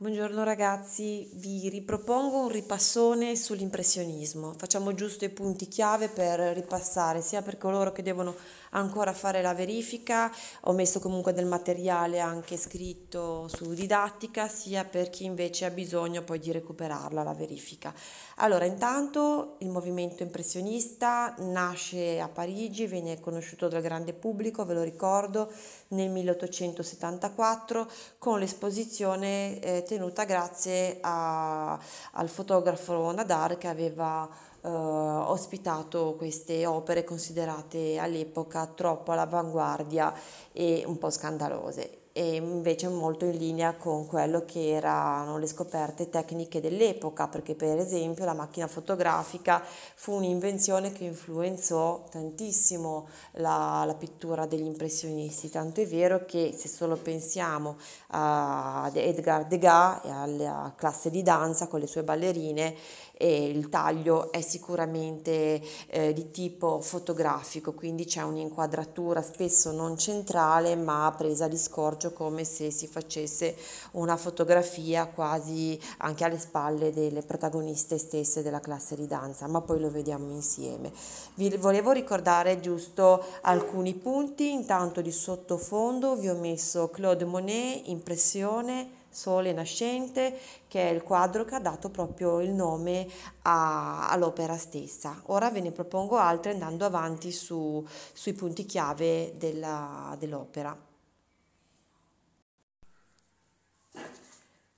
Buongiorno ragazzi, vi ripropongo un ripassone sull'impressionismo. Facciamo giusto i punti chiave per ripassare, sia per coloro che devono ancora fare la verifica, ho messo comunque del materiale anche scritto su didattica, sia per chi invece ha bisogno poi di recuperarla la verifica. Allora, intanto il movimento impressionista nasce a Parigi, viene conosciuto dal grande pubblico, ve lo ricordo, nel 1874 con l'esposizione eh, ottenuta grazie a, al fotografo Nadar che aveva eh, ospitato queste opere considerate all'epoca troppo all'avanguardia e un po' scandalose e invece molto in linea con quello che erano le scoperte tecniche dell'epoca, perché per esempio la macchina fotografica fu un'invenzione che influenzò tantissimo la, la pittura degli impressionisti, tanto è vero che se solo pensiamo ad Edgar Degas e alla classe di danza con le sue ballerine, il taglio è sicuramente eh, di tipo fotografico, quindi c'è un'inquadratura spesso non centrale ma presa di scorcio come se si facesse una fotografia quasi anche alle spalle delle protagoniste stesse della classe di danza, ma poi lo vediamo insieme. Vi volevo ricordare giusto alcuni punti, intanto di sottofondo vi ho messo Claude Monet, impressione, Sole nascente, che è il quadro che ha dato proprio il nome all'opera stessa. Ora ve ne propongo altre andando avanti su, sui punti chiave dell'opera.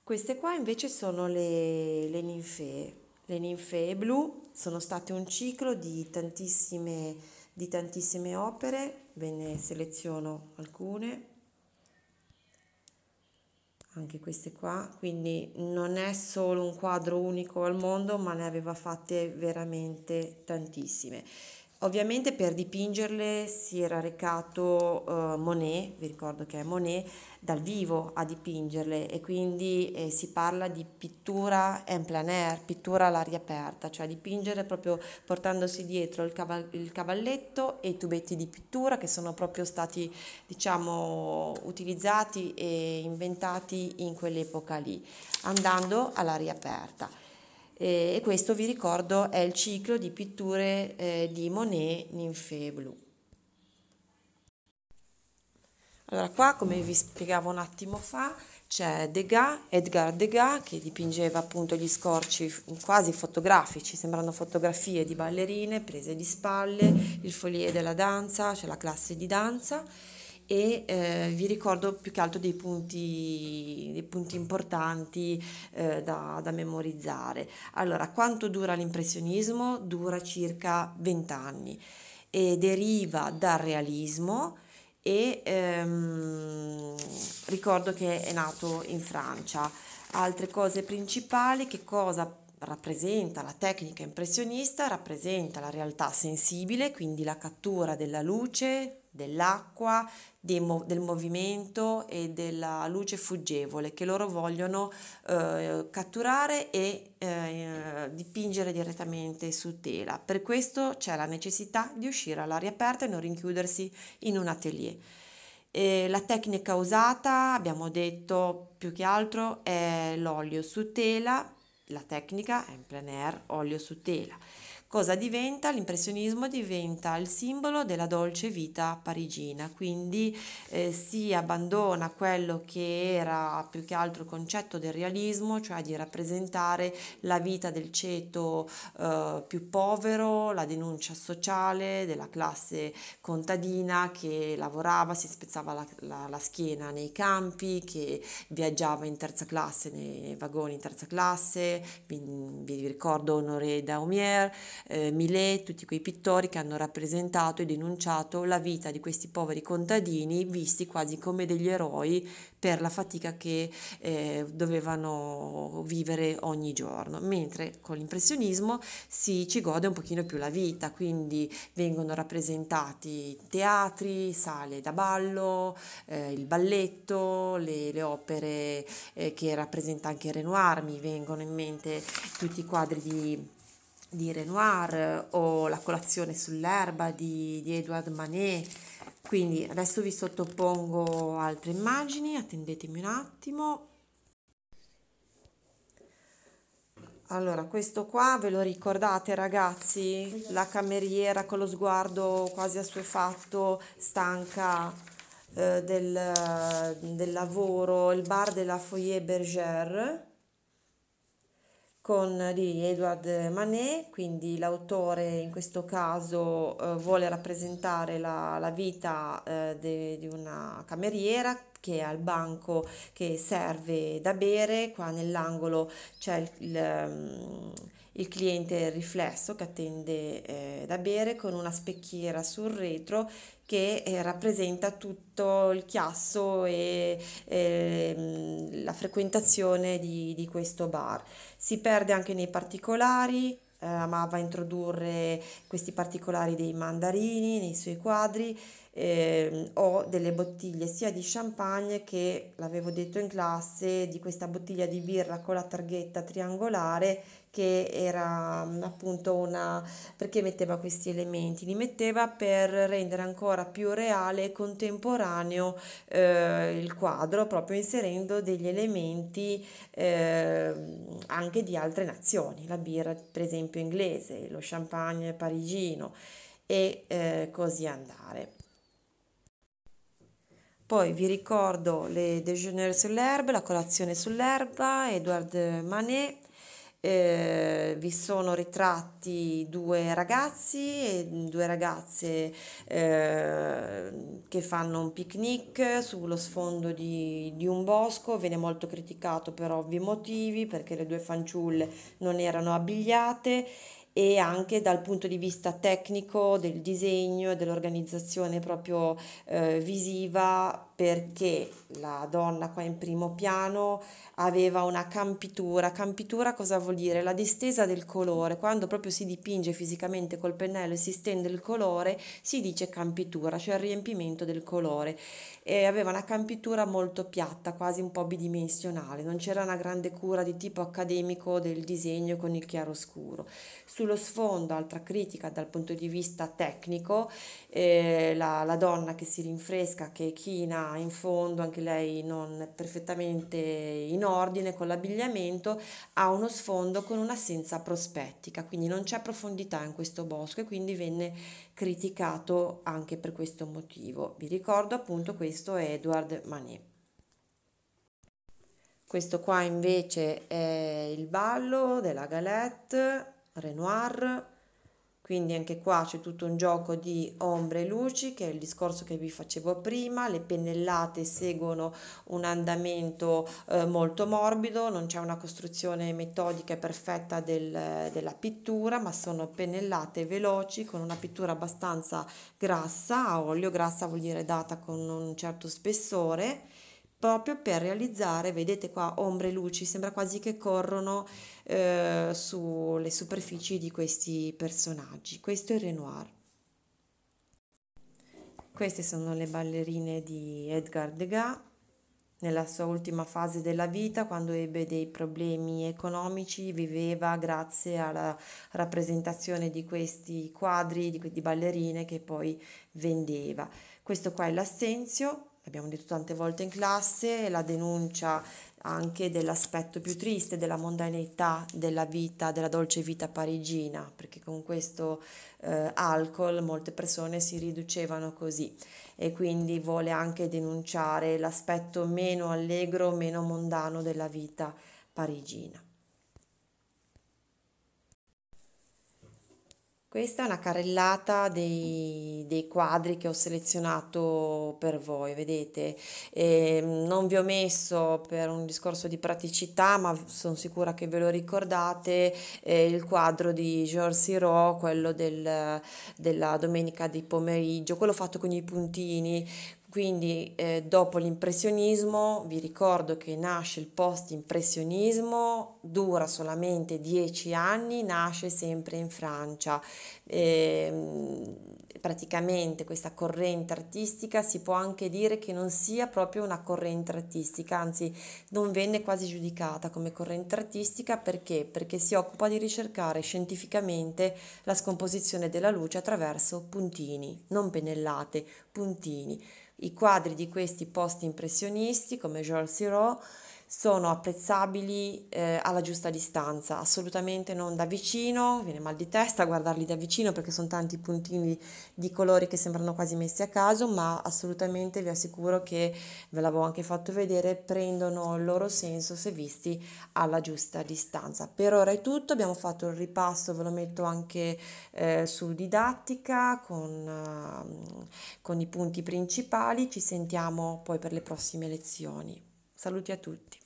Queste qua invece sono le, le ninfee. Le ninfee blu sono state un ciclo di tantissime, di tantissime opere, ve ne seleziono alcune, anche queste qua, quindi non è solo un quadro unico al mondo, ma ne aveva fatte veramente tantissime. Ovviamente per dipingerle si era recato eh, Monet, vi ricordo che è Monet, dal vivo a dipingerle e quindi eh, si parla di pittura en plein air, pittura all'aria aperta, cioè dipingere proprio portandosi dietro il, cavall- il cavalletto e i tubetti di pittura che sono proprio stati diciamo utilizzati e inventati in quell'epoca lì, andando all'aria aperta e questo vi ricordo è il ciclo di pitture eh, di Monet Ninfee Blu. Allora qua come vi spiegavo un attimo fa c'è Degas, Edgar Degas che dipingeva appunto gli scorci quasi fotografici, sembrano fotografie di ballerine prese di spalle, il folie della danza, c'è cioè la classe di danza e eh, vi ricordo più che altro dei punti, dei punti importanti eh, da, da, memorizzare. Allora, quanto dura l'impressionismo? Dura circa 20 anni e deriva dal realismo e ehm, ricordo che è nato in Francia. Altre cose principali, che cosa rappresenta la tecnica impressionista, rappresenta la realtà sensibile, quindi la cattura della luce, dell'acqua, del movimento e della luce fuggevole che loro vogliono eh, catturare e eh, dipingere direttamente su tela. Per questo c'è la necessità di uscire all'aria aperta e non rinchiudersi in un atelier. E la tecnica usata, abbiamo detto più che altro, è l'olio su tela, la tecnica è in plein air, olio su tela Cosa diventa? L'impressionismo diventa il simbolo della dolce vita parigina, quindi eh, si abbandona quello che era più che altro il concetto del realismo, cioè di rappresentare la vita del ceto eh, più povero, la denuncia sociale della classe contadina che lavorava, si spezzava la, la, la schiena nei campi, che viaggiava in terza classe, nei, vagoni in terza classe, vi, vi ricordo Honoré Daumier, eh, Millet, tutti quei pittori che hanno rappresentato e denunciato la vita di questi poveri contadini visti quasi come degli eroi per la fatica che eh, dovevano vivere ogni giorno, mentre con l'impressionismo si ci gode un pochino più la vita, quindi vengono rappresentati teatri, sale da ballo, eh, il balletto, le, le opere eh, che rappresenta anche Renoir, mi vengono in mente tutti i quadri di di Renoir eh, o La colazione sull'erba di, di Edouard Manet. Quindi adesso vi sottopongo altre immagini, attendetemi un attimo. Allora, questo qua ve lo ricordate ragazzi? La cameriera con lo sguardo quasi assuefatto, stanca eh, del, del, lavoro, il bar della Foyer Bergère con, di Edouard Manet, quindi l'autore in questo caso eh, vuole rappresentare la, la vita eh, di una cameriera che è al banco che serve da bere, qua nell'angolo c'è il, il ehm, il cliente riflesso che attende eh, da bere con una specchiera sul retro che eh, rappresenta tutto il chiasso e eh, la frequentazione di, di questo bar. Si perde anche nei particolari, eh, amava introdurre questi particolari dei mandarini nei suoi quadri eh, o delle bottiglie sia di champagne che, l'avevo detto in classe, di questa bottiglia di birra con la targhetta triangolare che era mhmm, appunto una perché metteva questi elementi li metteva per rendere ancora più reale e contemporaneo eh, il quadro proprio inserendo degli elementi eh, anche di altre nazioni la birra per esempio inglese lo champagne parigino e eh, così andare poi vi ricordo le Déjeuner sull'erba, la colazione sull'erba, Edouard Manet, eh, vi sono ritratti due ragazzi e due ragazze eh, che fanno un picnic sullo sfondo di, di un bosco, viene molto criticato per ovvi motivi perché le due fanciulle non erano abbigliate e anche dal punto di vista tecnico del disegno e dell'organizzazione proprio eh, visiva perché la donna qua in primo piano aveva una campitura. Campitura cosa vuol dire? La distesa del colore. Quando proprio si dipinge fisicamente col pennello e si stende il colore, si dice campitura, cioè il riempimento del colore. E aveva una campitura molto piatta, quasi un po' bidimensionale. Non c'era una grande cura di tipo accademico del disegno con il chiaroscuro. Sullo sfondo, altra critica dal punto di vista tecnico, eh, la, la donna che si rinfresca, che china in fondo, anche lei non perfettamente in ordine con l'abbigliamento, ha uno sfondo con un'assenza prospettica, quindi non c'è profondità in questo bosco e quindi venne criticato anche per questo motivo. Vi ricordo appunto questo è Edouard Manet. Questo qua invece è il ballo della galette Renoir quindi anche qua c'è tutto un gioco di ombre e luci, che è il discorso che vi facevo prima, le pennellate seguono un andamento eh, molto morbido, non c'è una costruzione metodica e perfetta del, della pittura, ma sono pennellate veloci con una pittura abbastanza grassa, a olio grassa vuol dire data con un certo spessore proprio per realizzare, vedete qua ombre e luci, sembra quasi che corrono eh, sulle superfici di questi personaggi. Questo è il Renoir. Queste sono le ballerine di Edgar Degas nella sua ultima fase della vita, quando ebbe dei problemi economici, viveva grazie alla rappresentazione di questi quadri, di, di ballerine che poi vendeva. Questo qua è l'assenzio, abbiamo detto tante volte in classe, la denuncia anche dell'aspetto più triste, della mondaneità della vita, della dolce vita parigina, perché con questo eh, alcol molte persone si riducevano così e quindi vuole anche denunciare l'aspetto meno allegro, meno mondano della vita parigina. Questa è una carrellata dei, dei, quadri che ho selezionato per voi, vedete? E ehm, non vi ho messo per un discorso di praticità, ma sono sicura che ve lo ricordate, eh, il quadro di Georges Siro, quello del, della domenica di pomeriggio, quello fatto con i puntini, quindi eh, dopo l'impressionismo, vi ricordo che nasce il post-impressionismo, dura solamente dieci anni, nasce sempre in Francia. Eh, praticamente questa corrente artistica si può anche dire che non sia proprio una corrente artistica, anzi non venne quasi giudicata come corrente artistica perché? Perché si occupa di ricercare scientificamente la scomposizione della luce attraverso puntini, non pennellate, puntini. I quadri di questi post impressionisti come Georges Seurat sono apprezzabili eh, alla giusta distanza, assolutamente non da vicino, viene mal di testa guardarli da vicino perché sono tanti puntini di colori che sembrano quasi messi a caso, ma assolutamente vi assicuro che ve l'avevo anche fatto vedere, prendono il loro senso se visti alla giusta distanza. Per ora è tutto, abbiamo fatto il ripasso, ve lo metto anche eh, su didattica con, eh, con i punti principali, ci sentiamo poi per le prossime lezioni. Saluti a tutti.